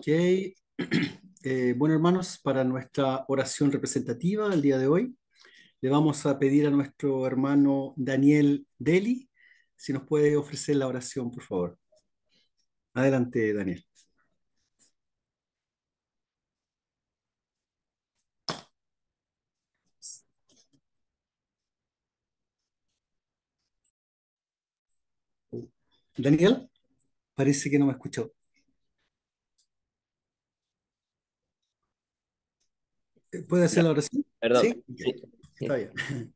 Ok, eh, bueno, hermanos, para nuestra oración representativa del día de hoy, le vamos a pedir a nuestro hermano Daniel Deli si nos puede ofrecer la oración, por favor. Adelante, Daniel. Daniel, parece que no me escuchó. ¿Puede hacer la oración? Perdón.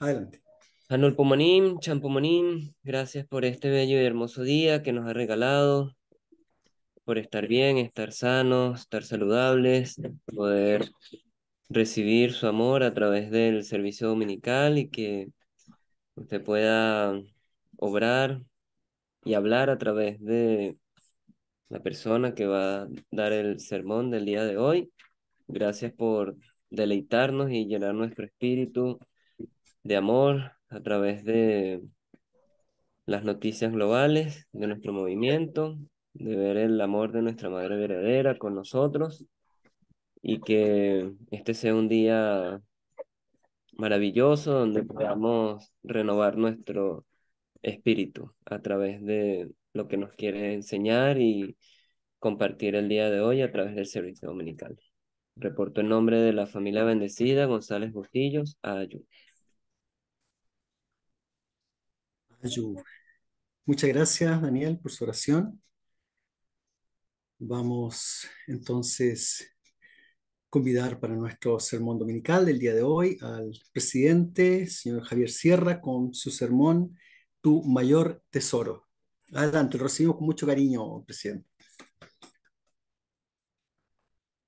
Adelante. Anul Pumonim, Champumonim, gracias por este bello y hermoso día que nos ha regalado, por estar bien, estar sanos, estar saludables, poder recibir su amor a través del servicio dominical y que usted pueda obrar y hablar a través de la persona que va a dar el sermón del día de hoy. Gracias por deleitarnos y llenar nuestro espíritu de amor a través de las noticias globales, de nuestro movimiento, de ver el amor de nuestra Madre Verdadera con nosotros y que este sea un día maravilloso donde podamos renovar nuestro espíritu a través de lo que nos quiere enseñar y compartir el día de hoy a través del servicio dominical. Reporto en nombre de la familia bendecida González Bustillos, Ayúdame. Muchas gracias, Daniel, por su oración. Vamos entonces a convidar para nuestro sermón dominical del día de hoy al presidente, señor Javier Sierra, con su sermón Tu mayor tesoro. Adelante, lo recibimos con mucho cariño, presidente.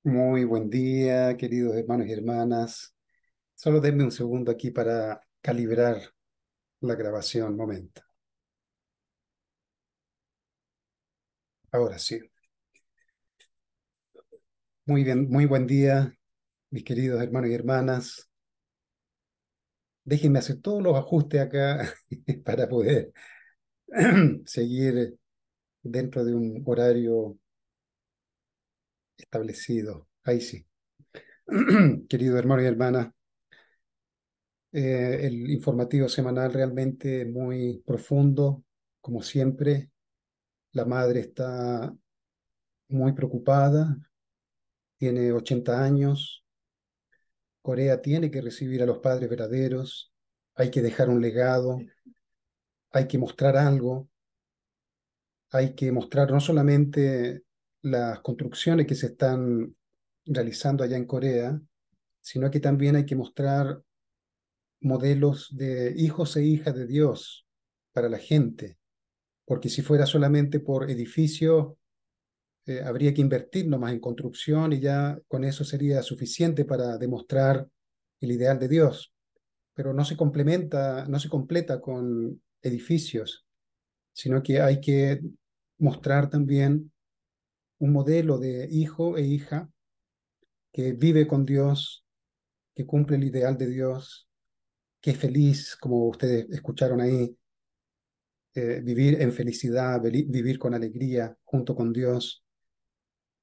Muy buen día, queridos hermanos y hermanas. Solo denme un segundo aquí para calibrar la grabación. Momento. Ahora sí. Muy bien, muy buen día, mis queridos hermanos y hermanas. Déjenme hacer todos los ajustes acá para poder seguir dentro de un horario establecido. Ahí sí. Querido hermano y hermana, eh, el informativo semanal realmente muy profundo, como siempre. La madre está muy preocupada, tiene 80 años. Corea tiene que recibir a los padres verdaderos, hay que dejar un legado, hay que mostrar algo, hay que mostrar no solamente las construcciones que se están realizando allá en Corea, sino que también hay que mostrar modelos de hijos e hijas de Dios para la gente, porque si fuera solamente por edificios, eh, habría que invertir más en construcción y ya con eso sería suficiente para demostrar el ideal de Dios, pero no se complementa, no se completa con edificios, sino que hay que mostrar también un modelo de hijo e hija que vive con Dios, que cumple el ideal de Dios, que es feliz, como ustedes escucharon ahí, eh, vivir en felicidad, vivir con alegría junto con Dios,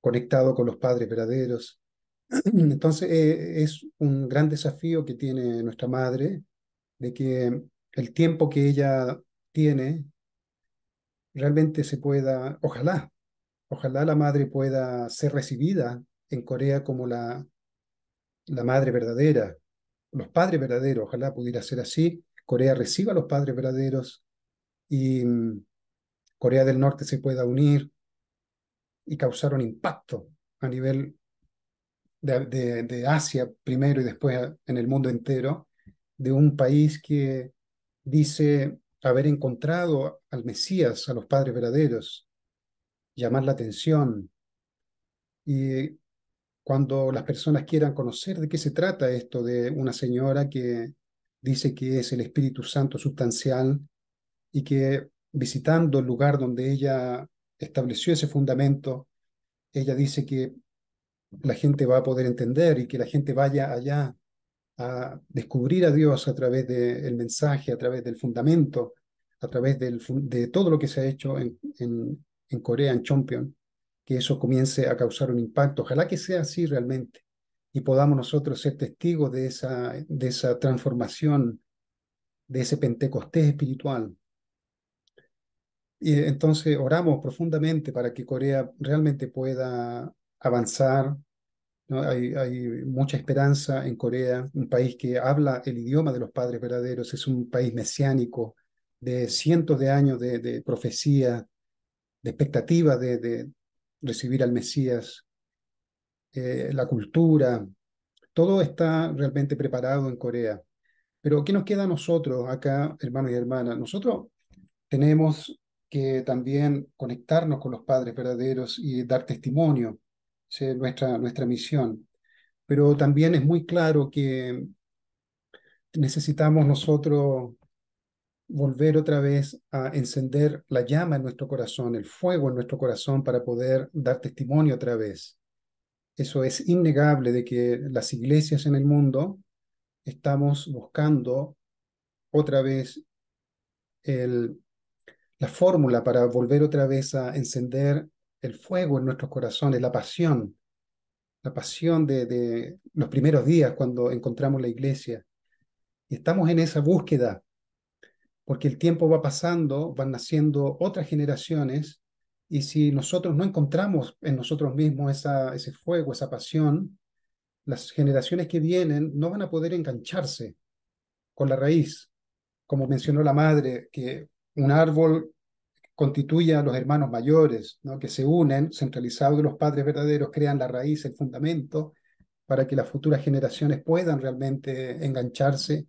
conectado con los padres verdaderos. Entonces eh, es un gran desafío que tiene nuestra madre, de que el tiempo que ella tiene realmente se pueda, ojalá Ojalá la madre pueda ser recibida en Corea como la, la madre verdadera, los padres verdaderos, ojalá pudiera ser así. Corea reciba a los padres verdaderos y mm, Corea del Norte se pueda unir y causar un impacto a nivel de, Asia primero y después en el mundo entero, de un país que dice haber encontrado al Mesías, a los padres verdaderos, llamar la atención. Y cuando las personas quieran conocer de qué se trata esto de una señora que dice que es el Espíritu Santo sustancial y que visitando el lugar donde ella estableció ese fundamento, ella dice que la gente va a poder entender y que la gente vaya allá a descubrir a Dios a través del mensaje, a través del fundamento, a través de todo lo que se ha hecho en, en, en Corea, en Chompion, que eso comience a causar un impacto. Ojalá que sea así realmente y podamos nosotros ser testigos de esa, de esa transformación, de ese Pentecostés espiritual. Y entonces oramos profundamente para que Corea realmente pueda avanzar. ¿no? Hay, hay mucha esperanza en Corea, un país que habla el idioma de los padres verdaderos, es un país mesiánico de cientos de años de, de profecía, de expectativa de, recibir al Mesías, eh, la cultura, todo está realmente preparado en Corea. Pero ¿qué nos queda a nosotros acá, hermanos y hermanas? Nosotros tenemos que también conectarnos con los padres verdaderos y dar testimonio, nuestra, nuestra misión. Pero también es muy claro que necesitamos nosotros volver otra vez a encender la llama en nuestro corazón, el fuego en nuestro corazón para poder dar testimonio otra vez. Eso es innegable de que las iglesias en el mundo estamos buscando otra vez el, la fórmula para volver otra vez a encender el fuego en nuestros corazones, la pasión, la pasión de, de los primeros días cuando encontramos la iglesia. Y estamos en esa búsqueda porque el tiempo va pasando, van naciendo otras generaciones, y si nosotros no encontramos en nosotros mismos ese fuego, esa pasión, las generaciones que vienen no van a poder engancharse con la raíz. Como mencionó la madre, que un árbol constituye a los hermanos mayores, que se unen, centralizados de los padres verdaderos, crean la raíz, el fundamento, para que las futuras generaciones puedan realmente engancharse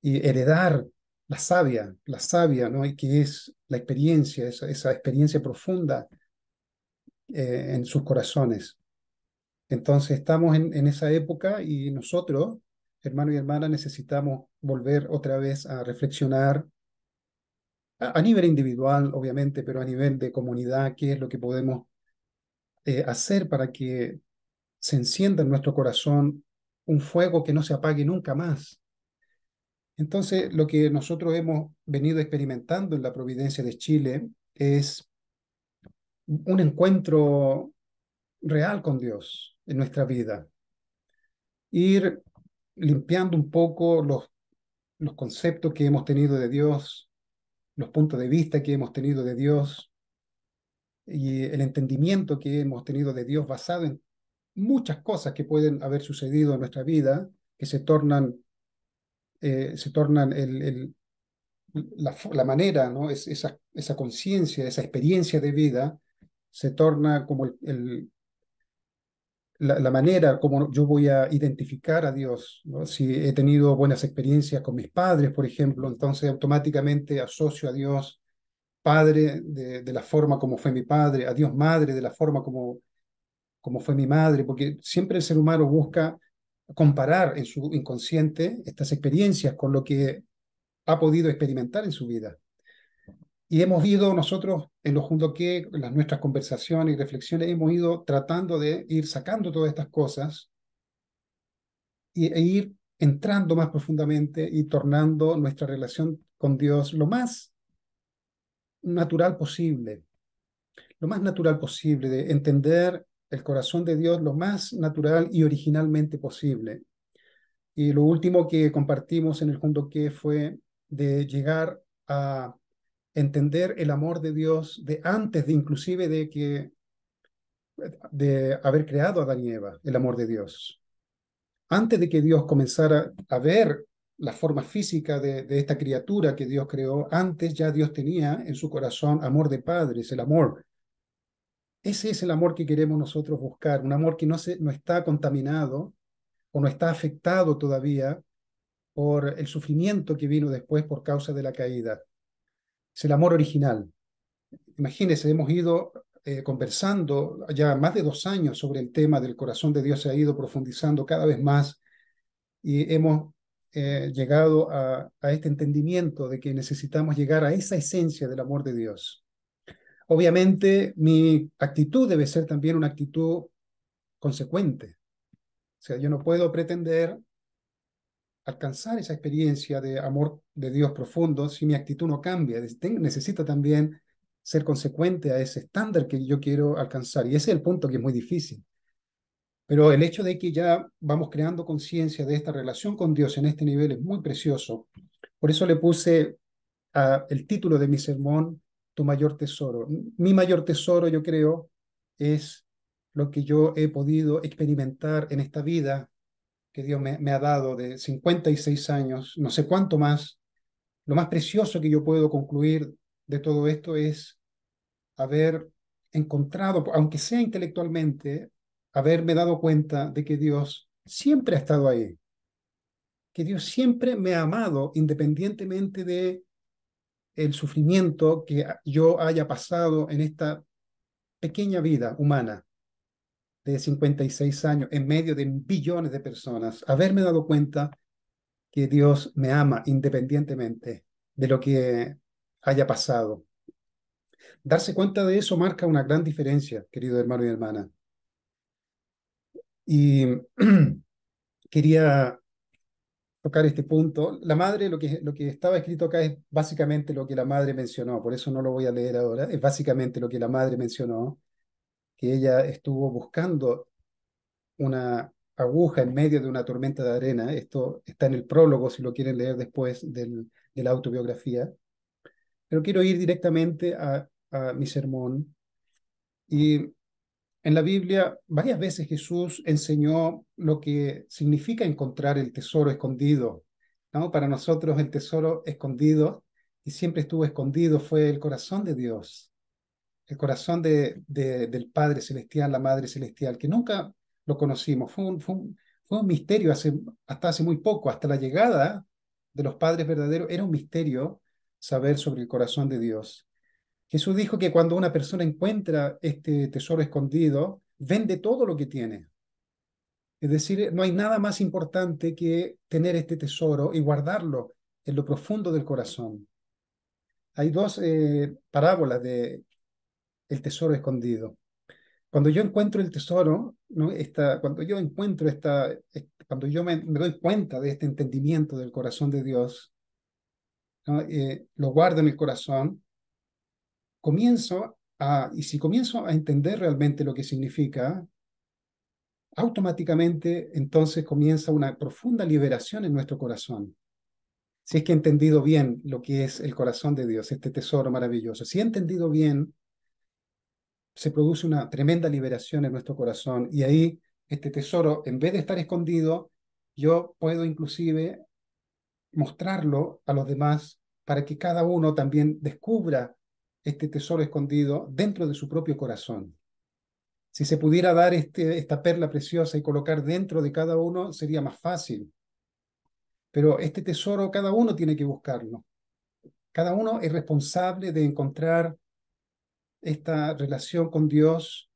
y heredar la sabia, la sabia, ¿no? Y que es la experiencia, esa, experiencia profunda eh, en sus corazones. Entonces estamos en, en esa época y nosotros, hermano y hermana, necesitamos volver otra vez a reflexionar a, nivel individual, obviamente, pero a nivel de comunidad, qué es lo que podemos eh, hacer para que se encienda en nuestro corazón un fuego que no se apague nunca más entonces, lo que nosotros hemos venido experimentando en la Providencia de Chile es un encuentro real con Dios en nuestra vida. Ir limpiando un poco los, conceptos que hemos tenido de Dios, los puntos de vista que hemos tenido de Dios y el entendimiento que hemos tenido de Dios basado en muchas cosas que pueden haber sucedido en nuestra vida, que se tornan eh, se torna el, la, manera, ¿no? Es, esa conciencia, esa experiencia de vida, se torna como la, manera como yo voy a identificar a Dios. Si he tenido buenas experiencias con mis padres, por ejemplo, entonces automáticamente asocio a Dios padre de, la forma como fue mi padre, a Dios madre de la forma como, como fue mi madre, porque siempre el ser humano busca comparar en su inconsciente estas experiencias con lo que ha podido experimentar en su vida. Y hemos ido nosotros, en lo junto que las nuestras conversaciones y reflexiones, hemos ido tratando de ir sacando todas estas cosas e ir entrando más profundamente y tornando nuestra relación con Dios lo más natural posible, lo más natural posible, de entender el corazón de Dios lo más natural y originalmente posible. Y lo último que compartimos en el junto que fue de llegar a entender el amor de Dios de antes de inclusive de que de haber creado a Adán el amor de Dios. Antes de que Dios comenzara a ver la forma física de, de esta criatura que Dios creó, antes ya Dios tenía en su corazón amor de padres, el amor ese es el amor que queremos nosotros buscar, un amor que no, se, no está contaminado o no está afectado todavía por el sufrimiento que vino después por causa de la caída. Es el amor original. Imagínense, hemos ido eh, conversando ya más de dos años sobre el tema del corazón de Dios, se ha ido profundizando cada vez más y hemos eh, llegado a este entendimiento de que necesitamos llegar a esa esencia del amor de Dios. Obviamente, mi actitud debe ser también una actitud consecuente. O sea, yo no puedo pretender alcanzar esa experiencia de amor de Dios profundo si mi actitud no cambia. Necesito también ser consecuente a ese estándar que yo quiero alcanzar. Y ese es el punto que es muy difícil. Pero el hecho de que ya vamos creando conciencia de esta relación con Dios en este nivel es muy precioso. Por eso le puse el título de mi sermón, tu mayor tesoro. Mi mayor tesoro, yo creo, es lo que yo he podido experimentar en esta vida que Dios me, ha dado de 56 años, no sé cuánto más. Lo más precioso que yo puedo concluir de todo esto es haber encontrado, aunque sea intelectualmente, haberme dado cuenta de que Dios siempre ha estado ahí, que Dios siempre me ha amado independientemente de el sufrimiento que yo haya pasado en esta pequeña vida humana de 56 años, en medio de billones de personas, haberme dado cuenta que Dios me ama independientemente de lo que haya pasado. Darse cuenta de eso marca una gran diferencia, querido hermano y hermana. Y quería tocar este punto. La madre, lo que, lo que estaba escrito acá es básicamente lo que la madre mencionó, por eso no lo voy a leer ahora, es básicamente lo que la madre mencionó, que ella estuvo buscando una aguja en medio de una tormenta de arena, esto está en el prólogo si lo quieren leer después de la autobiografía, pero quiero ir directamente a, a mi sermón y en la Biblia varias veces Jesús enseñó lo que significa encontrar el tesoro escondido. ¿no? Para nosotros el tesoro escondido, y siempre estuvo escondido, fue el corazón de Dios, el corazón de, del Padre Celestial, la Madre Celestial, que nunca lo conocimos. Fue un, fue un, misterio hasta hace muy poco, hasta la llegada de los padres verdaderos, era un misterio saber sobre el corazón de Dios. Jesús dijo que cuando una persona encuentra este tesoro escondido, vende todo lo que tiene. Es decir, no hay nada más importante que tener este tesoro y guardarlo en lo profundo del corazón. Hay dos eh, parábolas de el tesoro escondido. Cuando yo encuentro el tesoro, ¿no? cuando yo encuentro esta, cuando yo me, doy cuenta de este entendimiento del corazón de Dios, eh, lo guardo en el corazón, comienzo a, y si comienzo a entender realmente lo que significa, automáticamente entonces comienza una profunda liberación en nuestro corazón. Si es que he entendido bien lo que es el corazón de Dios, este tesoro maravilloso, si he entendido bien, se produce una tremenda liberación en nuestro corazón y ahí este tesoro, en vez de estar escondido, yo puedo inclusive mostrarlo a los demás para que cada uno también descubra este tesoro escondido dentro de su propio corazón. Si se pudiera dar este, esta perla preciosa y colocar dentro de cada uno, sería más fácil. Pero este tesoro cada uno tiene que buscarlo. Cada uno es responsable de encontrar esta relación con Dios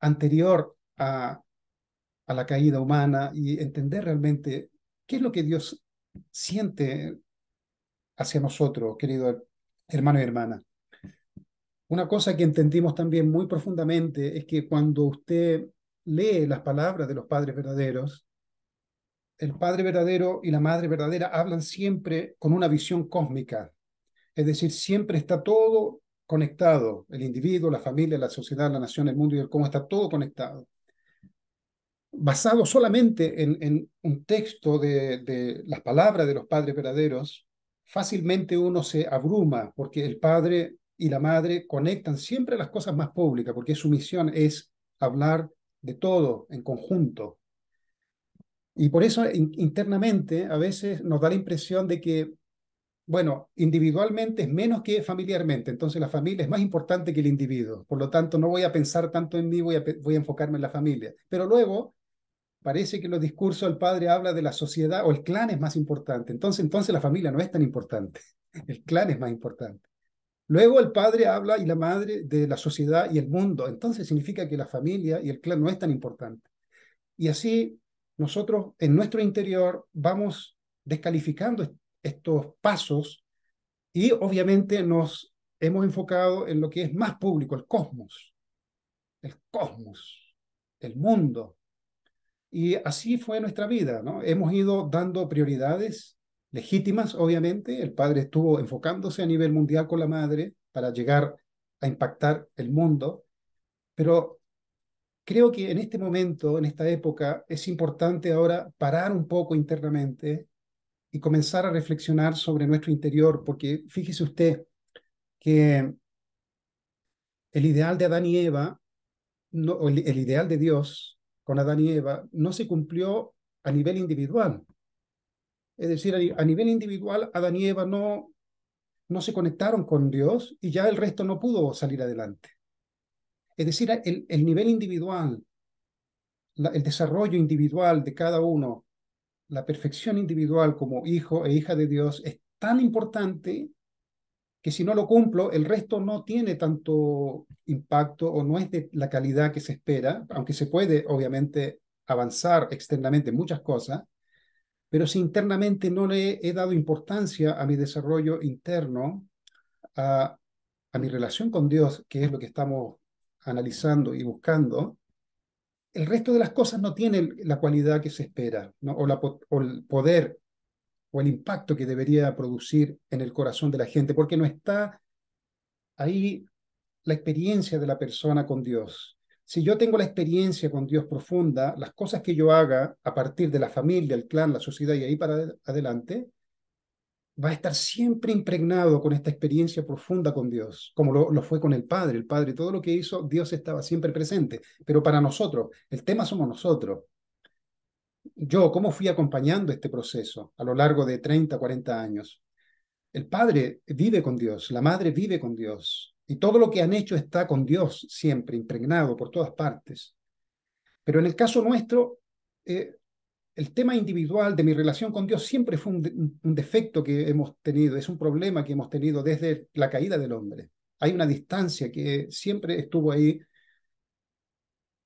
anterior a, a la caída humana y entender realmente qué es lo que Dios siente hacia nosotros, querido hermano y hermana. Una cosa que entendimos también muy profundamente es que cuando usted lee las palabras de los padres verdaderos, el padre verdadero y la madre verdadera hablan siempre con una visión cósmica, es decir, siempre está todo conectado, el individuo, la familia, la sociedad, la nación, el mundo y el cómo está todo conectado. Basado solamente en, un texto de, de las palabras de los padres verdaderos, fácilmente uno se abruma porque el padre y la madre conectan siempre las cosas más públicas, porque su misión es hablar de todo en conjunto. Y por eso internamente a veces nos da la impresión de que, bueno, individualmente es menos que familiarmente, entonces la familia es más importante que el individuo, por lo tanto no voy a pensar tanto en mí, voy a, voy a enfocarme en la familia. Pero luego parece que los discursos del padre habla de la sociedad o el clan es más importante, entonces, entonces la familia no es tan importante, el clan es más importante. Luego el padre habla y la madre de la sociedad y el mundo. Entonces significa que la familia y el clan no es tan importante. Y así nosotros en nuestro interior vamos descalificando estos pasos y obviamente nos hemos enfocado en lo que es más público, el cosmos, el cosmos, el mundo. Y así fue nuestra vida, ¿no? Hemos ido dando prioridades legítimas, obviamente. El padre estuvo enfocándose a nivel mundial con la madre para llegar a impactar el mundo, pero creo que en este momento, en esta época, es importante ahora parar un poco internamente y comenzar a reflexionar sobre nuestro interior, porque fíjese usted que el ideal de Adán y Eva, el, el ideal de Dios con Adán y Eva, no se cumplió a nivel individual, es decir, a nivel individual, Adán y Eva no, no se conectaron con Dios y ya el resto no pudo salir adelante. Es decir, el, nivel individual, el desarrollo individual de cada uno, la perfección individual como hijo e hija de Dios es tan importante que si no lo cumplo, el resto no tiene tanto impacto o no es de la calidad que se espera, aunque se puede obviamente avanzar externamente muchas cosas, pero si internamente no le he dado importancia a mi desarrollo interno, a, mi relación con Dios, que es lo que estamos analizando y buscando, el resto de las cosas no tienen la cualidad que se espera, o el poder o el impacto que debería producir en el corazón de la gente, porque no está ahí la experiencia de la persona con Dios si yo tengo la experiencia con Dios profunda, las cosas que yo haga a partir de la familia, el clan, la sociedad y ahí para adelante, va a estar siempre impregnado con esta experiencia profunda con Dios, como lo, fue con el Padre. El Padre, todo lo que hizo, Dios estaba siempre presente, pero para nosotros, el tema somos nosotros. Yo, ¿cómo fui acompañando este proceso a lo largo de 30, 40 años? El Padre vive con Dios, la Madre vive con Dios, y todo lo que han hecho está con Dios siempre, impregnado por todas partes. Pero en el caso nuestro, eh, el tema individual de mi relación con Dios siempre fue un, un, defecto que hemos tenido, es un problema que hemos tenido desde la caída del hombre. Hay una distancia que siempre estuvo ahí.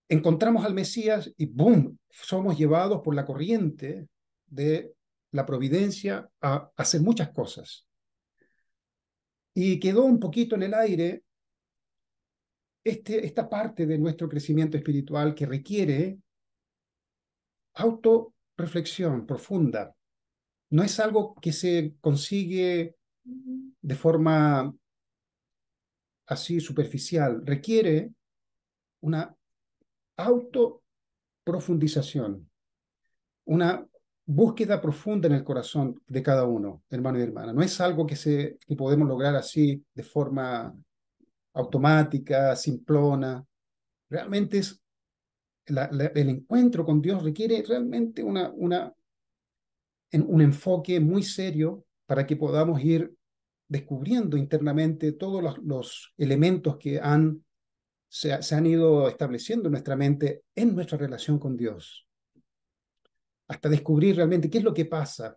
Encontramos al Mesías y ¡boom! Somos llevados por la corriente de la providencia a hacer muchas cosas. Y quedó un poquito en el aire este, esta parte de nuestro crecimiento espiritual que requiere autorreflexión profunda. No es algo que se consigue de forma así superficial, requiere una autoprofundización, una búsqueda profunda en el corazón de cada uno, hermano y hermana. No es algo que, se, que podemos lograr así de forma automática, simplona. Realmente es el encuentro con Dios requiere realmente una, una, un enfoque muy serio para que podamos ir descubriendo internamente todos los, elementos que han, se, se han ido estableciendo en nuestra mente en nuestra relación con Dios hasta descubrir realmente qué es lo que pasa,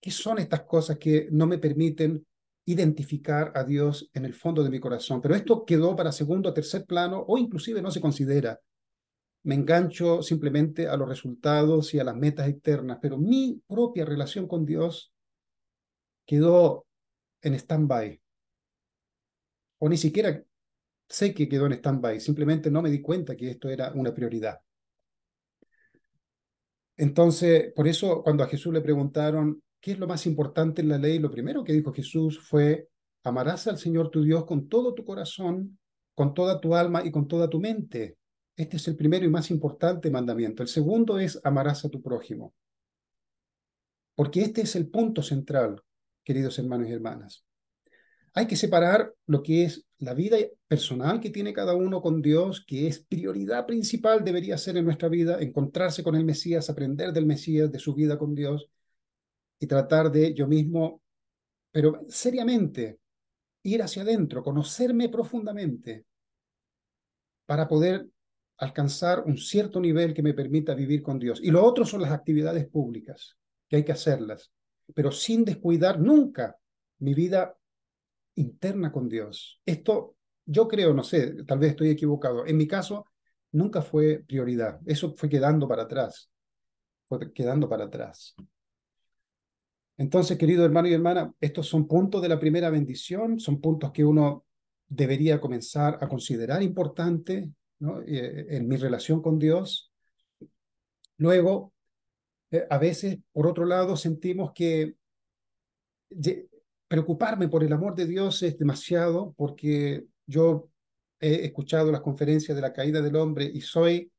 qué son estas cosas que no me permiten identificar a Dios en el fondo de mi corazón. Pero esto quedó para segundo, o tercer plano o inclusive no se considera. Me engancho simplemente a los resultados y a las metas externas, pero mi propia relación con Dios quedó en stand-by. O ni siquiera sé que quedó en stand-by, simplemente no me di cuenta que esto era una prioridad. Entonces, por eso cuando a Jesús le preguntaron, ¿qué es lo más importante en la ley? Lo primero que dijo Jesús fue, amarás al Señor tu Dios con todo tu corazón, con toda tu alma y con toda tu mente. Este es el primero y más importante mandamiento. El segundo es, amarás a tu prójimo. Porque este es el punto central, queridos hermanos y hermanas hay que separar lo que es la vida personal que tiene cada uno con Dios, que es prioridad principal, debería ser en nuestra vida, encontrarse con el Mesías, aprender del Mesías, de su vida con Dios, y tratar de yo mismo, pero seriamente, ir hacia adentro, conocerme profundamente, para poder alcanzar un cierto nivel que me permita vivir con Dios. Y lo otro son las actividades públicas, que hay que hacerlas, pero sin descuidar nunca mi vida interna con Dios. Esto, yo creo, no sé, tal vez estoy equivocado. En mi caso, nunca fue prioridad. Eso fue quedando para atrás. Fue quedando para atrás. Entonces, querido hermano y hermana, estos son puntos de la primera bendición, son puntos que uno debería comenzar a considerar importante ¿no? Eh, en mi relación con Dios. Luego, eh, a veces, por otro lado, sentimos que preocuparme por el amor de Dios es demasiado porque yo he escuchado las conferencias de la caída del hombre y soy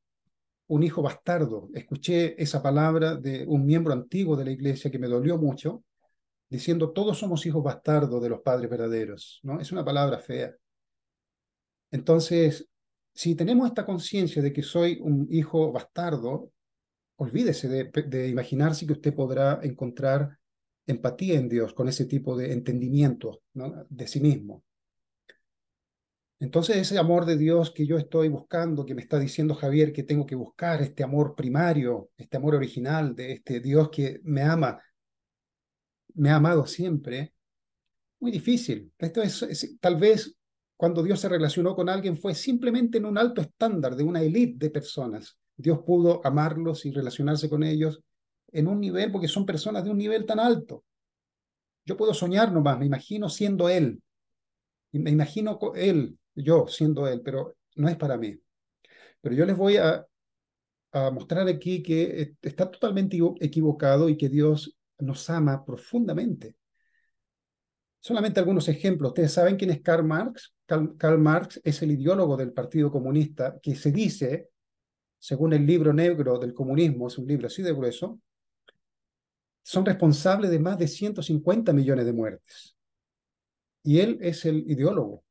un hijo bastardo. Escuché esa palabra de un miembro antiguo de la iglesia que me dolió mucho, diciendo todos somos hijos bastardos de los padres verdaderos, ¿no? Es una palabra fea. Entonces, si tenemos esta conciencia de que soy un hijo bastardo, olvídese de, de imaginarse que usted podrá encontrar empatía en Dios, con ese tipo de entendimiento de sí mismo. Entonces ese amor de Dios que yo estoy buscando, que me está diciendo Javier que tengo que buscar, este amor primario, este amor original de este Dios que me ama, me ha amado siempre, muy difícil. tal vez cuando Dios se relacionó con alguien fue simplemente en un alto estándar de una élite de personas. Dios pudo amarlos y relacionarse con ellos en un nivel, porque son personas de un nivel tan alto. Yo puedo soñar nomás, me imagino siendo él. me imagino él, yo siendo él, pero no es para mí. Pero yo les voy a, a mostrar aquí que eh, está totalmente equivocado y que Dios nos ama profundamente. Solamente algunos ejemplos. Ustedes saben quién es Karl Marx. Karl, Marx es el ideólogo del Partido Comunista que se dice, según el libro negro del comunismo, es un libro así de grueso, son responsables de más de 150 millones de muertes. Y él es el ideólogo.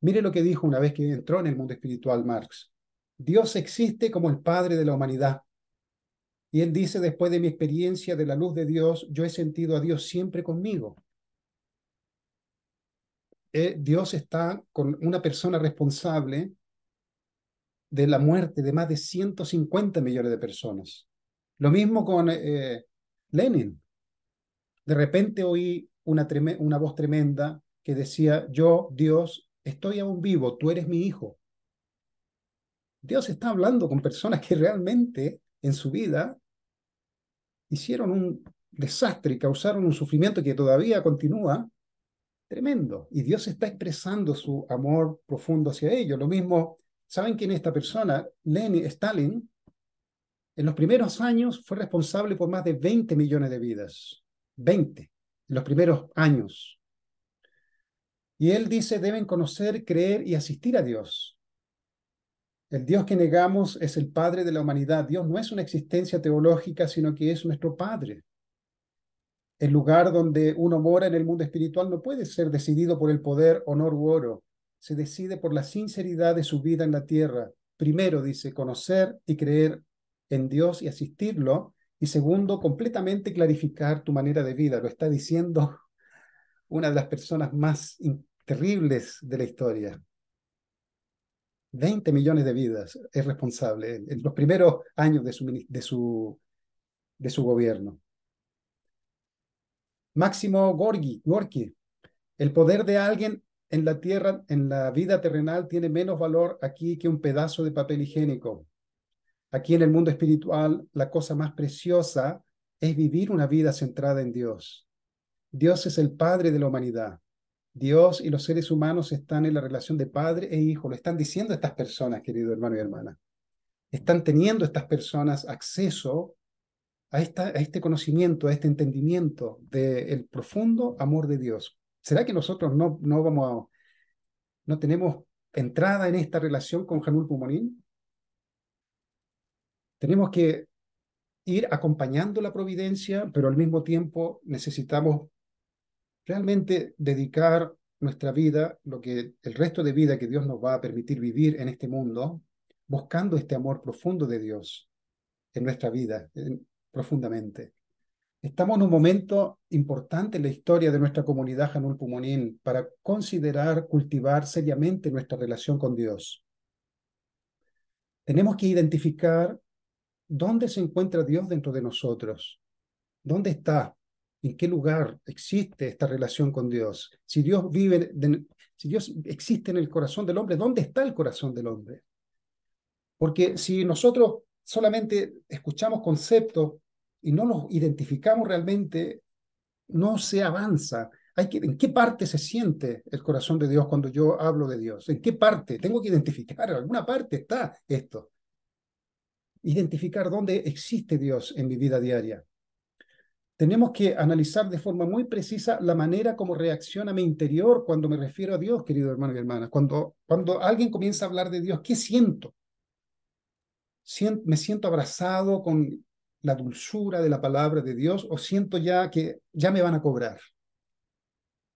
Mire lo que dijo una vez que entró en el mundo espiritual Marx. Dios existe como el Padre de la humanidad. Y él dice, después de mi experiencia de la luz de Dios, yo he sentido a Dios siempre conmigo. Eh, Dios está con una persona responsable de la muerte de más de 150 millones de personas. Lo mismo con eh, Lenin. De repente oí una, voz tremenda que decía, yo, Dios, estoy aún vivo, tú eres mi hijo. Dios está hablando con personas que realmente en su vida hicieron un desastre, causaron un sufrimiento que todavía continúa tremendo. Y Dios está expresando su amor profundo hacia ellos. Lo mismo, ¿saben quién es esta persona? Lenin, Stalin en los primeros años fue responsable por más de 20 millones de vidas. 20, en los primeros años. Y él dice, deben conocer, creer y asistir a Dios. El Dios que negamos es el Padre de la humanidad. Dios no es una existencia teológica, sino que es nuestro Padre. El lugar donde uno mora en el mundo espiritual no puede ser decidido por el poder, honor u oro. Se decide por la sinceridad de su vida en la tierra. Primero, dice, conocer y creer en Dios y asistirlo. Y segundo, completamente clarificar tu manera de vida. Lo está diciendo una de las personas más terribles de la historia. 20 millones de vidas es responsable en, los primeros años de su, de su, de su gobierno. Máximo Gorgi, Gorki, el poder de alguien en la tierra, en la vida terrenal, tiene menos valor aquí que un pedazo de papel higiénico. Aquí en el mundo espiritual, la cosa más preciosa es vivir una vida centrada en Dios. Dios es el Padre de la humanidad. Dios y los seres humanos están en la relación de padre e hijo. Lo están diciendo estas personas, querido hermano y hermana. Están teniendo estas personas acceso a, esta, a este conocimiento, a este entendimiento del profundo amor de Dios. ¿Será que nosotros no, no vamos a, no tenemos entrada en esta relación con Janul Pumonín? Tenemos que ir acompañando la providencia, pero al mismo tiempo necesitamos realmente dedicar nuestra vida, lo que el resto de vida que Dios nos va a permitir vivir en este mundo, buscando este amor profundo de Dios en nuestra vida, profundamente. Estamos en un momento importante en la historia de nuestra comunidad Janul Pumonín para considerar, cultivar seriamente nuestra relación con Dios. Tenemos que identificar ¿dónde se encuentra Dios dentro de nosotros? ¿Dónde está? ¿En qué lugar existe esta relación con Dios? Si Dios vive, si Dios existe en el corazón del hombre, ¿dónde está el corazón del hombre? Porque si nosotros solamente escuchamos conceptos y no nos identificamos realmente, no se avanza. Hay que, ¿En qué parte se siente el corazón de Dios cuando yo hablo de Dios? ¿En qué parte? Tengo que identificar, en alguna parte está esto identificar dónde existe Dios en mi vida diaria. Tenemos que analizar de forma muy precisa la manera como reacciona mi interior cuando me refiero a Dios, querido hermano y hermana. Cuando, cuando alguien comienza a hablar de Dios, ¿qué siento? ¿Me siento abrazado con la dulzura de la palabra de Dios o siento ya que ya me van a cobrar?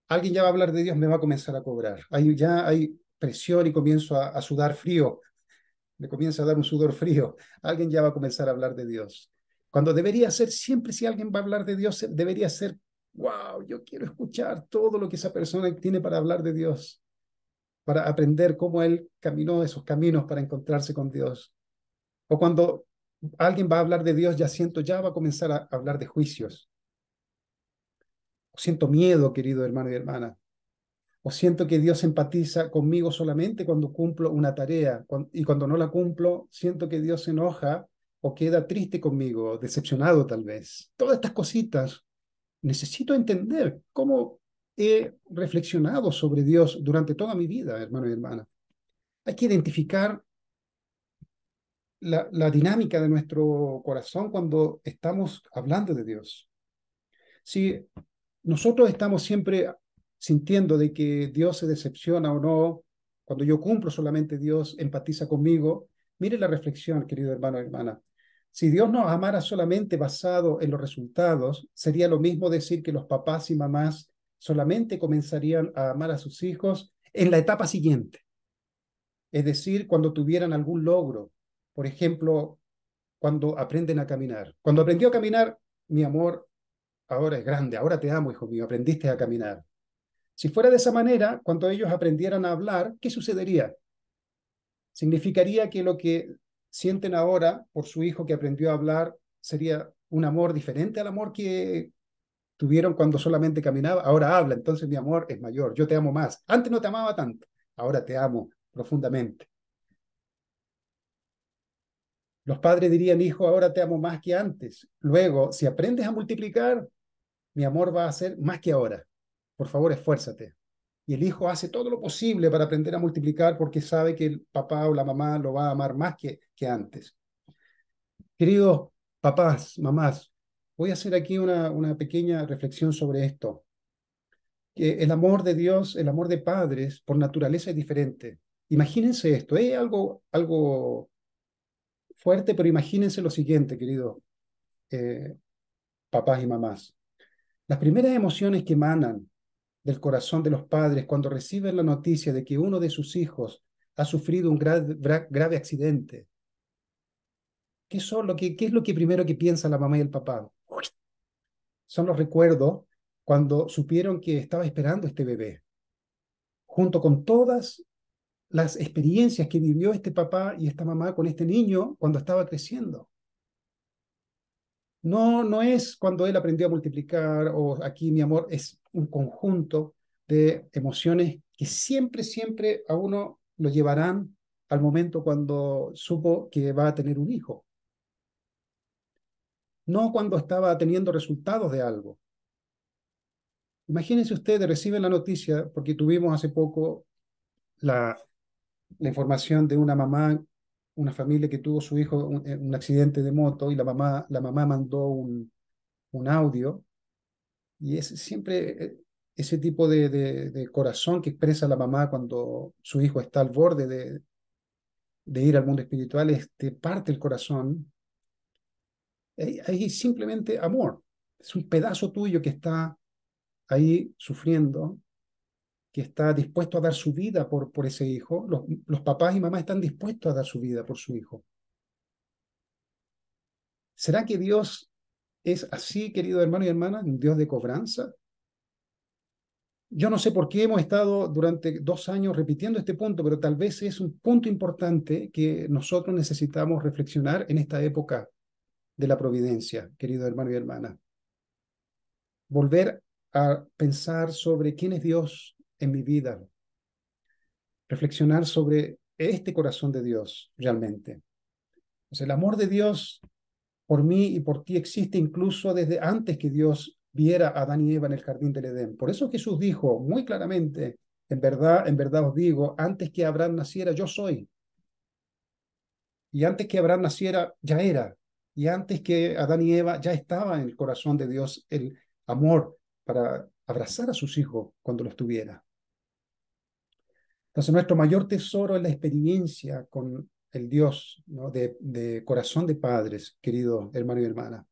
Alguien ya va a hablar de Dios, me va a comenzar a cobrar. Ahí ya hay presión y comienzo a sudar frío le comienza a dar un sudor frío, alguien ya va a comenzar a hablar de Dios. Cuando debería ser, siempre si alguien va a hablar de Dios, debería ser, wow, yo quiero escuchar todo lo que esa persona tiene para hablar de Dios, para aprender cómo él caminó esos caminos para encontrarse con Dios. O cuando alguien va a hablar de Dios, ya siento, ya va a comenzar a hablar de juicios. Siento miedo, querido hermano y hermana o siento que Dios empatiza conmigo solamente cuando cumplo una tarea y cuando no la cumplo, siento que Dios se enoja o queda triste conmigo, decepcionado tal vez. Todas estas cositas necesito entender cómo he reflexionado sobre Dios durante toda mi vida, hermano y hermana. Hay que identificar la dinámica de nuestro corazón cuando estamos hablando de Dios. Si nosotros estamos siempre sintiendo de que Dios se decepciona o no, cuando yo cumplo solamente Dios empatiza conmigo, mire la reflexión, querido hermano hermana. Si Dios nos amara solamente basado en los resultados, sería lo mismo decir que los papás y mamás solamente comenzarían a amar a sus hijos en la etapa siguiente. Es decir, cuando tuvieran algún logro, por ejemplo, cuando aprenden a caminar. Cuando aprendió a caminar, mi amor, ahora es grande, ahora te amo, hijo mío, aprendiste a caminar. Si fuera de esa manera, cuando ellos aprendieran a hablar, ¿qué sucedería? Significaría que lo que sienten ahora por su hijo que aprendió a hablar sería un amor diferente al amor que tuvieron cuando solamente caminaba. Ahora habla, entonces mi amor es mayor, yo te amo más. Antes no te amaba tanto, ahora te amo profundamente. Los padres dirían, hijo, ahora te amo más que antes. Luego, si aprendes a multiplicar, mi amor va a ser más que ahora por favor esfuérzate. Y el hijo hace todo lo posible para aprender a multiplicar porque sabe que el papá o la mamá lo va a amar más que, antes. Queridos papás, mamás, voy a hacer aquí una, una pequeña reflexión sobre esto. Que el amor de Dios, el amor de padres, por naturaleza es diferente. Imagínense esto, es algo, algo fuerte, pero imagínense lo siguiente, queridos eh, papás y mamás. Las primeras emociones que emanan del corazón de los padres cuando reciben la noticia de que uno de sus hijos ha sufrido un grave accidente? ¿Qué, son lo que, ¿Qué es lo que primero que piensa la mamá y el papá? Son los recuerdos cuando supieron que estaba esperando este bebé, junto con todas las experiencias que vivió este papá y esta mamá con este niño cuando estaba creciendo. No, no es cuando él aprendió a multiplicar o oh, aquí mi amor, es un conjunto de emociones que siempre, siempre a uno lo llevarán al momento cuando supo que va a tener un hijo. No cuando estaba teniendo resultados de algo. Imagínense ustedes, reciben la noticia, porque tuvimos hace poco la, información de una mamá, una familia que tuvo su hijo un, eh, un accidente de moto y la mamá, la mamá mandó un, un audio y es siempre eh, ese tipo de, corazón que expresa la mamá cuando su hijo está al borde de, ir al mundo espiritual, este, parte el corazón. Ahí, simplemente amor. Es un pedazo tuyo que está ahí sufriendo, que está dispuesto a dar su vida por, ese hijo. los papás y mamás están dispuestos a dar su vida por su hijo. ¿Será que Dios es así, querido hermano y hermana, un Dios de cobranza. Yo no sé por qué hemos estado durante dos años repitiendo este punto, pero tal vez es un punto importante que nosotros necesitamos reflexionar en esta época de la providencia, querido hermano y hermana. Volver a pensar sobre quién es Dios en mi vida. Reflexionar sobre este corazón de Dios realmente. el amor de Dios por mí y por ti existe incluso desde antes que Dios viera a Adán y Eva en el jardín del Edén. Por eso Jesús dijo muy claramente, en verdad, en verdad os digo, antes que Abraham naciera yo soy. Y antes que Abraham naciera ya era. Y antes que Adán y Eva ya estaba en el corazón de Dios el amor para abrazar a sus hijos cuando los tuviera. Entonces nuestro mayor tesoro es la experiencia con el Dios ¿no? de, corazón de padres, querido hermano y hermana.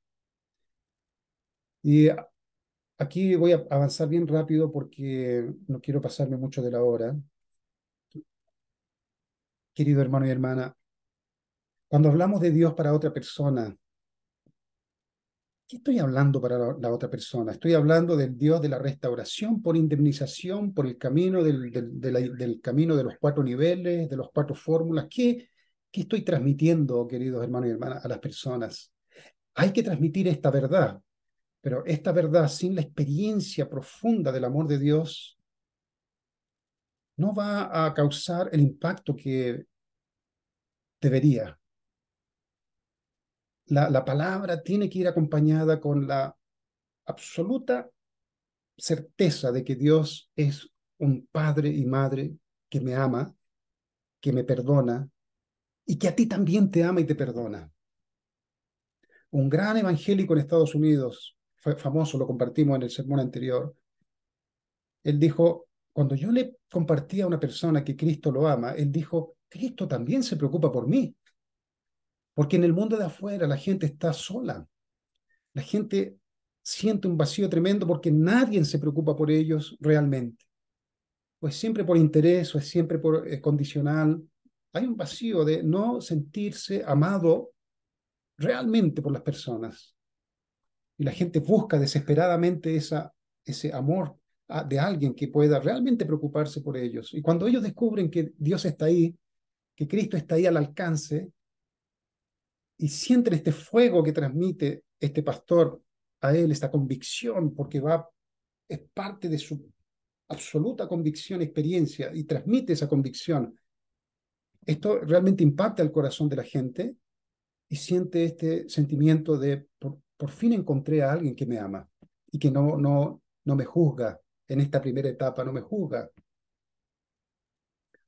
Y aquí voy a avanzar bien rápido porque no quiero pasarme mucho de la hora. Querido hermano y hermana, cuando hablamos de Dios para otra persona, ¿qué estoy hablando para la otra persona? Estoy hablando del Dios de la restauración por indemnización, por el camino del, del, camino de los cuatro niveles, de los cuatro fórmulas. ¿Qué, ¿Qué estoy transmitiendo, queridos hermanos y hermanas, a las personas? Hay que transmitir esta verdad, pero esta verdad sin la experiencia profunda del amor de Dios no va a causar el impacto que debería. La, la palabra tiene que ir acompañada con la absoluta certeza de que Dios es un padre y madre que me ama, que me perdona, y que a ti también te ama y te perdona. Un gran evangélico en Estados Unidos, famoso, lo compartimos en el sermón anterior, él dijo, cuando yo le compartí a una persona que Cristo lo ama, él dijo, Cristo también se preocupa por mí, porque en el mundo de afuera la gente está sola, la gente siente un vacío tremendo porque nadie se preocupa por ellos realmente. O siempre por interés, o es siempre por eh, condicional, hay un vacío de no sentirse amado realmente por las personas. Y la gente busca desesperadamente esa, ese amor ah, de alguien que pueda realmente preocuparse por ellos. Y cuando ellos descubren que Dios está ahí, que Cristo está ahí al alcance, y sienten este fuego que transmite este pastor a él, esta convicción, porque va, es parte de su absoluta convicción, experiencia, y transmite esa convicción esto realmente impacta el corazón de la gente y siente este sentimiento de por, fin encontré a alguien que me ama y que no, no, no me juzga en esta primera etapa, no me juzga.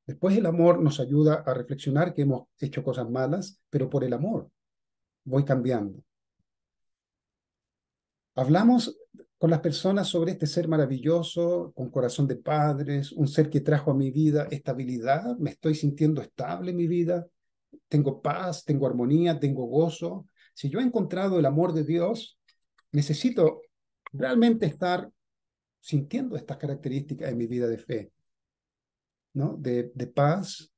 Después el amor nos ayuda a reflexionar que hemos hecho cosas malas, pero por el amor voy cambiando. Hablamos con las personas sobre este ser maravilloso, con corazón de padres, un ser que trajo a mi vida estabilidad, me estoy sintiendo estable en mi vida, tengo paz, tengo armonía, tengo gozo. Si yo he encontrado el amor de Dios, necesito realmente estar sintiendo estas características en mi vida de fe, ¿no? De, paz,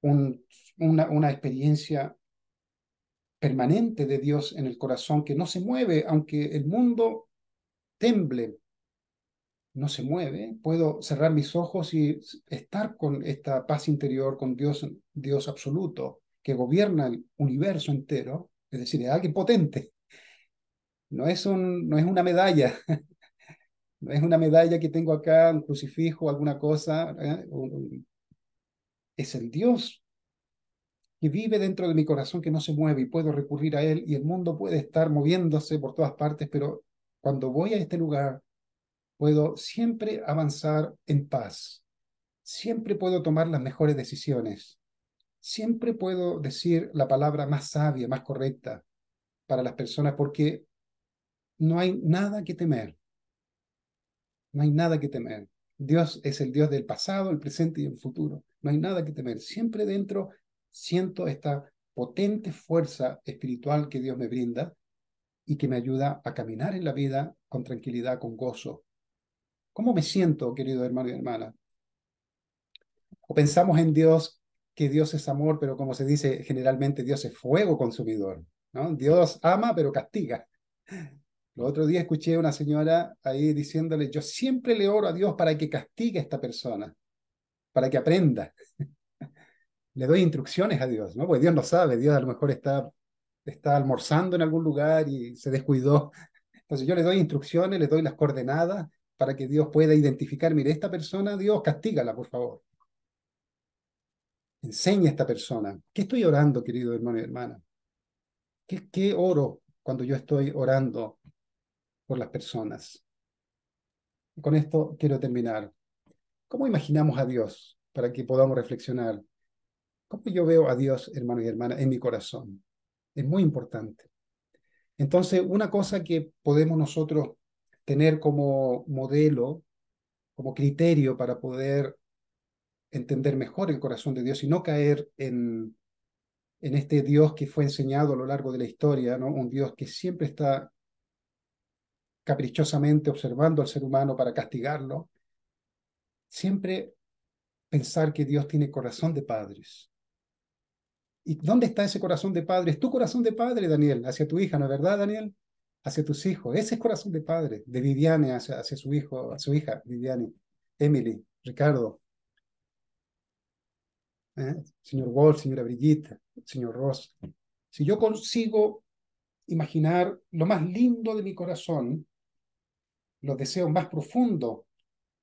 una, una experiencia permanente de Dios en el corazón, que no se mueve, aunque el mundo temble, no se mueve. Puedo cerrar mis ojos y estar con esta paz interior, con Dios, Dios absoluto, que gobierna el universo entero, es decir, es alguien potente. No es, un, no es una medalla, no es una medalla que tengo acá, un crucifijo, alguna cosa. ¿eh? es el Dios que vive dentro de mi corazón, que no se mueve y puedo recurrir a Él y el mundo puede estar moviéndose por todas partes, pero cuando voy a este lugar puedo siempre avanzar en paz, siempre puedo tomar las mejores decisiones, siempre puedo decir la palabra más sabia, más correcta para las personas, porque no hay nada que temer, no hay nada que temer. Dios es el Dios del pasado, el presente y el futuro. No hay nada que temer. Siempre dentro siento esta potente fuerza espiritual que Dios me brinda y que me ayuda a caminar en la vida con tranquilidad, con gozo. ¿Cómo me siento, querido hermano y hermana? O pensamos en Dios, que Dios es amor, pero como se dice generalmente, Dios es fuego consumidor. Dios ama, pero castiga. El otro día escuché a una señora ahí diciéndole, yo siempre le oro a Dios para que castigue a esta persona, para que aprenda le doy instrucciones a Dios, ¿no? Porque Dios no sabe, Dios a lo mejor está, está almorzando en algún lugar y se descuidó. Entonces yo le doy instrucciones, le doy las coordenadas para que Dios pueda identificar, mire, esta persona, Dios, castígala, por favor. Enseña a esta persona. ¿Qué estoy orando, querido hermano y hermana? ¿Qué, oro cuando yo estoy orando por las personas? con esto quiero terminar. ¿Cómo imaginamos a Dios para que podamos reflexionar ¿Cómo yo veo a Dios, hermano y hermana, en mi corazón? Es muy importante. Entonces, una cosa que podemos nosotros tener como modelo, como criterio para poder entender mejor el corazón de Dios y no caer en, en este Dios que fue enseñado a lo largo de la historia, ¿no? un Dios que siempre está caprichosamente observando al ser humano para castigarlo, siempre pensar que Dios tiene corazón de padres. ¿Y dónde está ese corazón de padre? Es tu corazón de padre, Daniel, hacia tu hija, ¿no es verdad, Daniel? Hacia tus hijos. Ese es corazón de padre, de Viviane hacia, su hijo, a su hija, Viviane, Emily, Ricardo. ¿Eh? Señor Wall, señora Brigitte, señor Ross. Si yo consigo imaginar lo más lindo de mi corazón, los deseos más profundos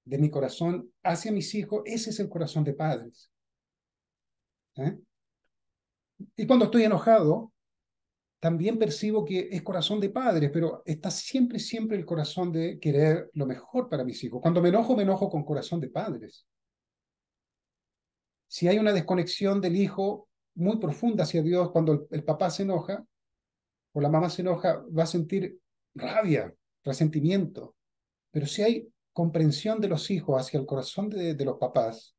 de mi corazón hacia mis hijos, ese es el corazón de padres. ¿Eh? Y cuando estoy enojado, también percibo que es corazón de padres, pero está siempre, siempre el corazón de querer lo mejor para mis hijos. Cuando me enojo, me enojo con corazón de padres. Si hay una desconexión del hijo muy profunda hacia Dios, cuando el, papá se enoja o la mamá se enoja, va a sentir rabia, resentimiento. Pero si hay comprensión de los hijos hacia el corazón de, de los papás,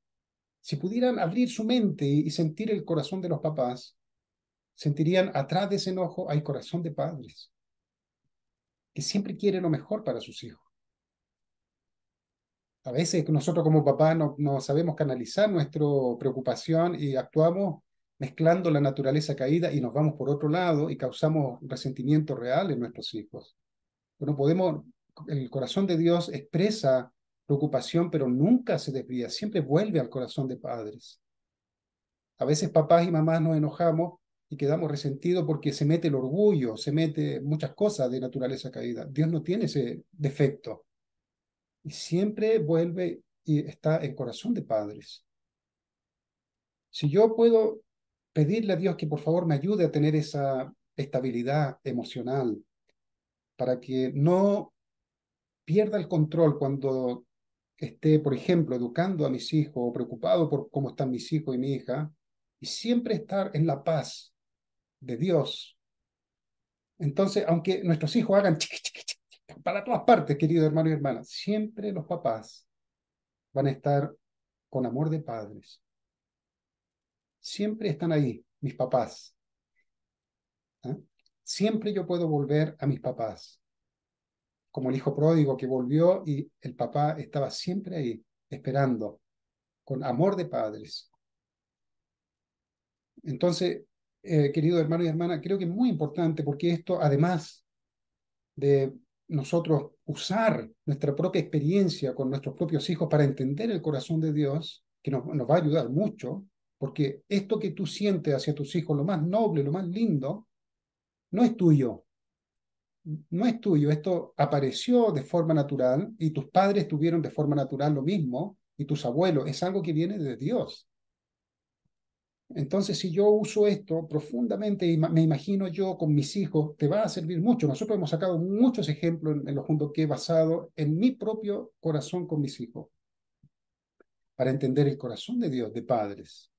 si pudieran abrir su mente y sentir el corazón de los papás, sentirían atrás de ese enojo hay corazón de padres, que siempre quiere lo mejor para sus hijos. A veces nosotros como papás no, no sabemos canalizar nuestra preocupación y actuamos mezclando la naturaleza caída y nos vamos por otro lado y causamos resentimiento real en nuestros hijos. Pero no podemos, el corazón de Dios expresa preocupación, pero nunca se desvía, siempre vuelve al corazón de padres. A veces papás y mamás nos enojamos y quedamos resentidos porque se mete el orgullo, se mete muchas cosas de naturaleza caída. Dios no tiene ese defecto. Y siempre vuelve y está en corazón de padres. Si yo puedo pedirle a Dios que por favor me ayude a tener esa estabilidad emocional para que no pierda el control cuando esté, por ejemplo, educando a mis hijos o preocupado por cómo están mis hijos y mi hija, y siempre estar en la paz de Dios. Entonces, aunque nuestros hijos hagan para todas partes, querido hermano y hermana siempre los papás van a estar con amor de padres. Siempre están ahí mis papás. ¿eh? Siempre yo puedo volver a mis papás como el hijo pródigo que volvió y el papá estaba siempre ahí, esperando, con amor de padres. Entonces, eh, querido hermano y hermana, creo que es muy importante porque esto, además de nosotros usar nuestra propia experiencia con nuestros propios hijos para entender el corazón de Dios, que nos, nos va a ayudar mucho, porque esto que tú sientes hacia tus hijos, lo más noble, lo más lindo, no es tuyo, no es tuyo, esto apareció de forma natural y tus padres tuvieron de forma natural lo mismo y tus abuelos, es algo que viene de Dios. Entonces, si yo uso esto profundamente y me imagino yo con mis hijos, te va a servir mucho. Nosotros hemos sacado muchos ejemplos en, los lo que he basado en mi propio corazón con mis hijos, para entender el corazón de Dios, de padres.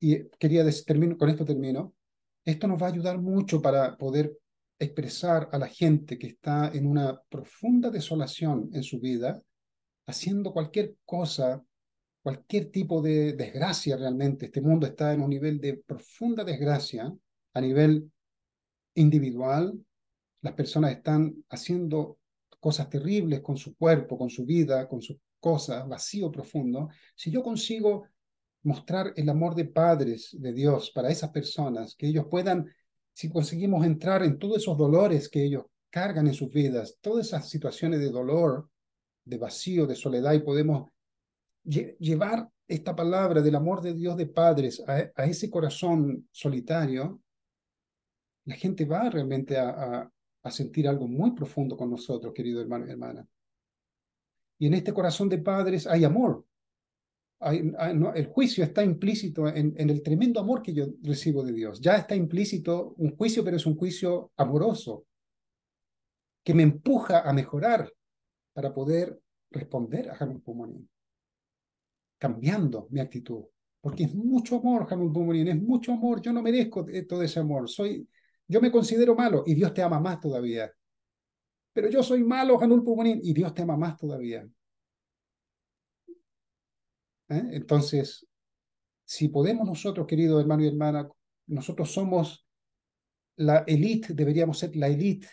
Y quería, termino, con esto termino, esto nos va a ayudar mucho para poder expresar a la gente que está en una profunda desolación en su vida, haciendo cualquier cosa, cualquier tipo de desgracia realmente. Este mundo está en un nivel de profunda desgracia a nivel individual. Las personas están haciendo cosas terribles con su cuerpo, con su vida, con sus cosas, vacío profundo. Si yo consigo mostrar el amor de padres de Dios para esas personas, que ellos puedan si conseguimos entrar en todos esos dolores que ellos cargan en sus vidas, todas esas situaciones de dolor, de vacío, de soledad, y podemos llevar esta palabra del amor de Dios de padres a, ese corazón solitario, la gente va realmente a, a, sentir algo muy profundo con nosotros, querido hermano y hermana. Y en este corazón de padres hay amor. Ah, el juicio está implícito en, el tremendo amor que yo recibo de Dios. Ya está implícito un juicio, pero es un juicio amoroso, que me empuja a mejorar para poder responder a Hanul Pumonin, cambiando mi actitud. Porque es mucho amor, Hanul Pumonin, es mucho amor. Yo no merezco todo ese amor. Soy, yo me considero malo y Dios te ama más todavía. Pero yo soy malo, Hanul Pumonin, y Dios te ama más todavía. ¿eh? Entonces, si podemos nosotros, querido hermano y hermana nosotros somos la élite, deberíamos ser la élite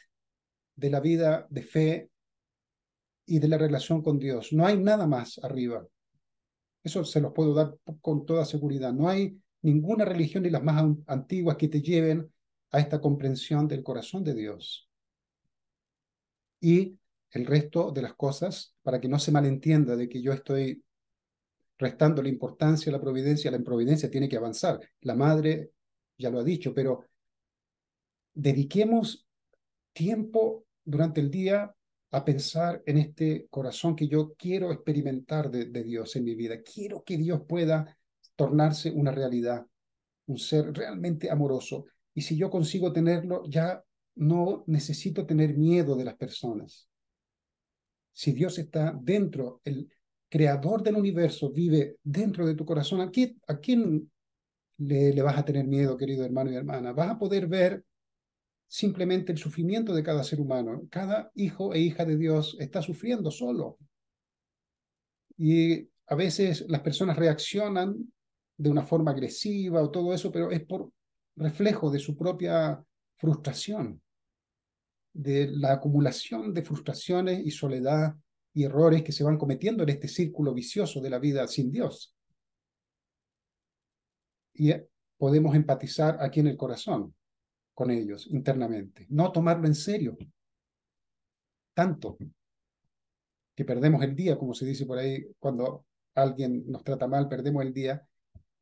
de la vida de fe y de la relación con Dios. No hay nada más arriba. Eso se los puedo dar con toda seguridad. No hay ninguna religión ni las más antiguas que te lleven a esta comprensión del corazón de Dios. Y el resto de las cosas, para que no se malentienda de que yo estoy restando la importancia a la providencia, la improvidencia tiene que avanzar. La madre ya lo ha dicho, pero dediquemos tiempo durante el día a pensar en este corazón que yo quiero experimentar de, de, Dios en mi vida. Quiero que Dios pueda tornarse una realidad, un ser realmente amoroso. Y si yo consigo tenerlo, ya no necesito tener miedo de las personas. Si Dios está dentro, el, creador del universo vive dentro de tu corazón, ¿a quién, a quién le, le, vas a tener miedo, querido hermano y hermana? Vas a poder ver simplemente el sufrimiento de cada ser humano. Cada hijo e hija de Dios está sufriendo solo. Y a veces las personas reaccionan de una forma agresiva o todo eso, pero es por reflejo de su propia frustración, de la acumulación de frustraciones y soledad y errores que se van cometiendo en este círculo vicioso de la vida sin Dios. Y eh, podemos empatizar aquí en el corazón con ellos internamente, no tomarlo en serio, tanto que perdemos el día, como se dice por ahí, cuando alguien nos trata mal, perdemos el día,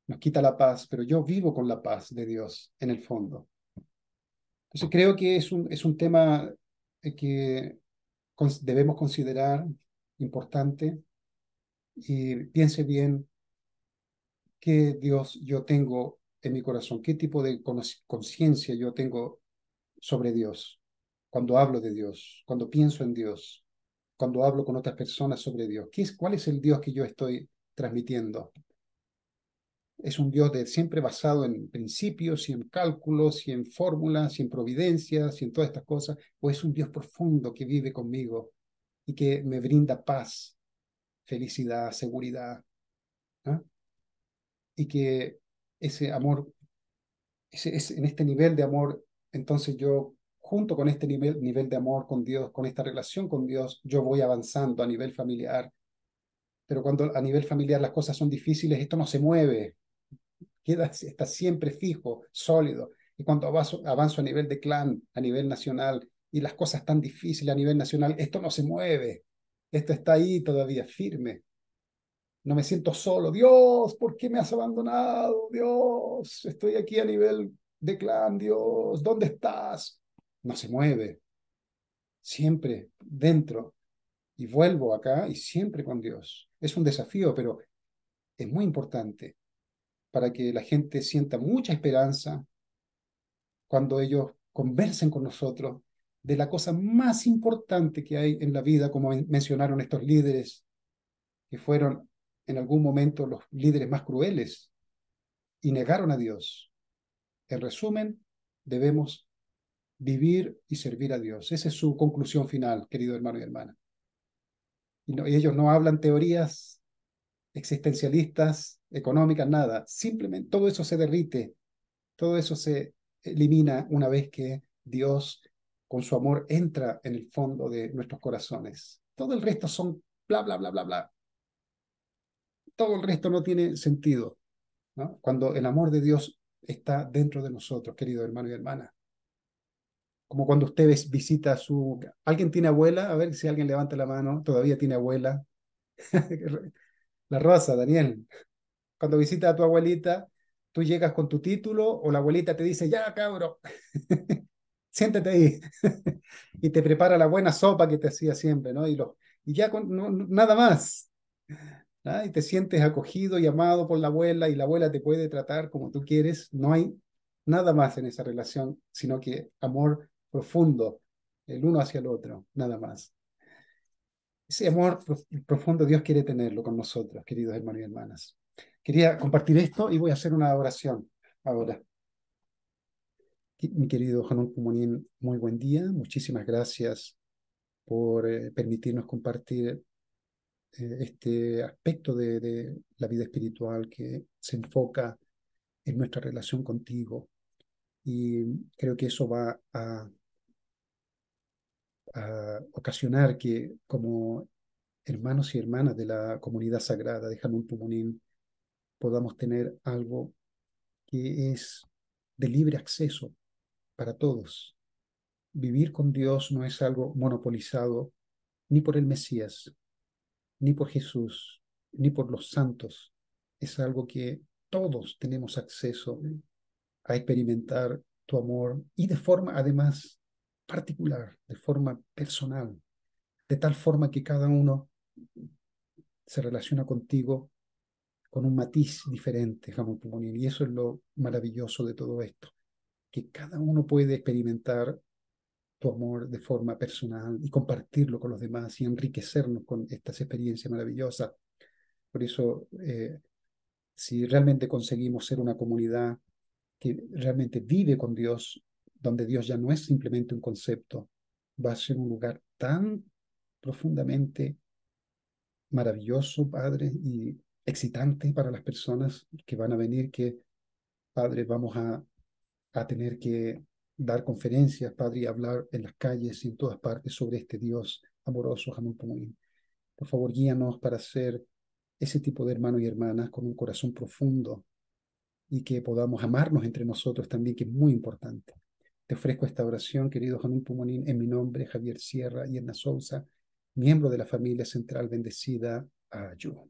nos quita la paz, pero yo vivo con la paz de Dios en el fondo. Entonces creo que es un, es un tema eh, que debemos considerar importante y piense bien qué Dios yo tengo en mi corazón, qué tipo de conciencia yo tengo sobre Dios cuando hablo de Dios, cuando pienso en Dios, cuando hablo con otras personas sobre Dios. ¿Qué ¿Cuál es el Dios que yo estoy transmitiendo? es un Dios de, siempre basado en principios y en cálculos y en fórmulas y en providencias y en todas estas cosas, o es un Dios profundo que vive conmigo y que me brinda paz, felicidad, seguridad, y que ese amor, ese, en este nivel de amor, entonces yo, junto con este nivel, nivel de amor con Dios, con esta relación con Dios, yo voy avanzando a nivel familiar, pero cuando a nivel familiar las cosas son difíciles, esto no se mueve, queda, está siempre fijo, sólido. Y cuando avanzo, a nivel de clan, a nivel nacional, y las cosas tan difíciles a nivel nacional, esto no se mueve, esto está ahí todavía firme. No me siento solo. Dios, ¿por qué me has abandonado? Dios, estoy aquí a nivel de clan. Dios, ¿dónde estás? No se mueve. Siempre dentro. Y vuelvo acá y siempre con Dios. Es un desafío, pero es muy importante para que la gente sienta mucha esperanza cuando ellos conversen con nosotros de la cosa más importante que hay en la vida, como mencionaron estos líderes, que fueron en algún momento los líderes más crueles y negaron a Dios. En resumen, debemos vivir y servir a Dios. Esa es su conclusión final, querido hermano y hermana. y ellos no hablan teorías existencialistas, económicas, nada. Simplemente todo eso se derrite, todo eso se elimina una vez que Dios con su amor entra en el fondo de nuestros corazones. Todo el resto son bla, bla, bla, bla, bla. Todo el resto no tiene sentido. ¿no? Cuando el amor de Dios está dentro de nosotros, querido hermano y hermana. Como cuando usted visita a su... ¿Alguien tiene abuela? A ver si alguien levanta la mano. ¿Todavía tiene abuela? La rosa, Daniel. Cuando visitas a tu abuelita, tú llegas con tu título o la abuelita te dice, ya, cabro, siéntate ahí. y te prepara la buena sopa que te hacía siempre, ¿no? Y, lo, y ya con nada más. ¿ah? Y te sientes acogido y amado por la abuela y la abuela te puede tratar como tú quieres. No hay nada más en esa relación, sino que amor profundo, el uno hacia el otro, nada más. Ese amor profundo Dios quiere tenerlo con nosotros, queridos hermanos y hermanas. Quería compartir esto y voy a hacer una oración ahora. Mi querido Janón Comunín, muy buen día. Muchísimas gracias por eh, permitirnos compartir eh, este aspecto de la vida espiritual que se enfoca en nuestra relación contigo. Y creo que eso va a a ocasionar que como hermanos y hermanas de la comunidad sagrada de un Pumunín podamos tener algo que es de libre acceso para todos. Vivir con Dios no es algo monopolizado ni por el Mesías, ni por Jesús, ni por los santos. Es algo que todos tenemos acceso a experimentar tu amor y de forma además particular, de forma personal, de tal forma que cada uno se relaciona contigo con un matiz diferente, Jamón Y eso es lo maravilloso de todo esto, que cada uno puede experimentar tu amor de forma personal y compartirlo con los demás y enriquecernos con estas experiencias maravillosas. Por eso, eh, si realmente conseguimos ser una comunidad que realmente vive con Dios, donde Dios ya no es simplemente un concepto, va a ser un lugar tan profundamente maravilloso, Padre, y excitante para las personas que van a venir, que, Padre, vamos a, a tener que dar conferencias, Padre, y hablar en las calles y en todas partes sobre este Dios amoroso, Jamón Pumuín. Por favor, guíanos para ser ese tipo de hermanos y hermanas con un corazón profundo y que podamos amarnos entre nosotros también, que es muy importante. Te ofrezco esta oración, querido Janín Pumonín, en mi nombre, Javier Sierra y Edna Sousa, miembro de la familia central bendecida. a Ayúdame.